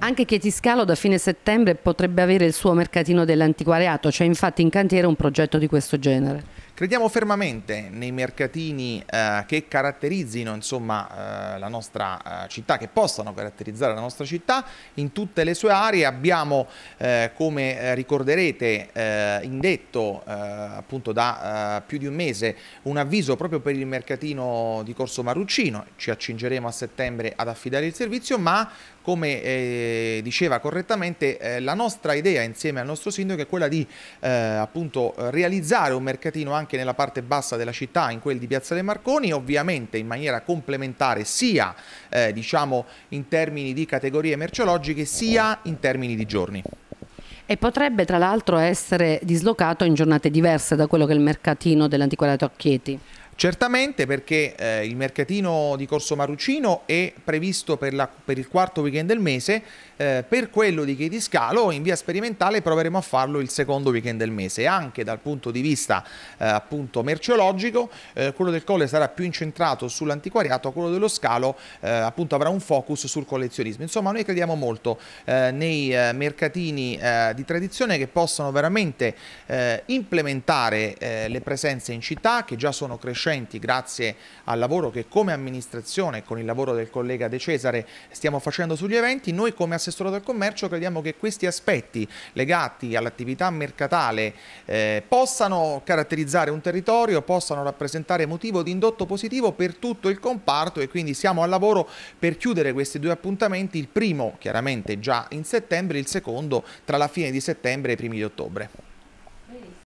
Anche Chietiscalo da fine settembre potrebbe avere il suo mercatino dell'antiquariato, c'è cioè infatti in cantiere un progetto di questo genere. Crediamo fermamente nei mercatini eh, che caratterizzino insomma, eh, la nostra eh, città, che possano caratterizzare la nostra città in tutte le sue aree. Abbiamo, eh, come ricorderete, eh, indetto eh, appunto da più di un mese un avviso proprio per il mercatino di Corso Marruccino. Ci accingeremo a settembre ad affidare il servizio, ma come diceva correttamente la nostra idea insieme al nostro sindaco è quella di appunto realizzare un mercatino anche anche nella parte bassa della città, in quel di Piazza dei Marconi, ovviamente in maniera complementare sia eh, diciamo, in termini di categorie merceologiche sia in termini di giorni e potrebbe tra l'altro essere dislocato in giornate diverse da quello che è il mercatino dell'antiquariato a Chieti. Certamente perché eh, il mercatino di Corso Marucino è previsto per, la, per il quarto weekend del mese, eh, per quello di Scalo in via sperimentale proveremo a farlo il secondo weekend del mese. Anche dal punto di vista eh, appunto merceologico, eh, quello del Colle sarà più incentrato sull'antiquariato, quello dello Scalo eh, appunto avrà un focus sul collezionismo. Insomma noi crediamo molto eh, nei mercatini di tradizione che possono veramente implementare le presenze in città che già sono cresciute vincenti grazie al lavoro che come amministrazione, con il lavoro del collega De Cesare, stiamo facendo sugli eventi, noi come assessorato al commercio crediamo che questi aspetti legati all'attività mercatale eh, possano caratterizzare un territorio, possano rappresentare motivo di indotto positivo per tutto il comparto e quindi siamo al lavoro per chiudere questi due appuntamenti, il primo chiaramente già in settembre, il secondo tra la fine di settembre e i primi di ottobre.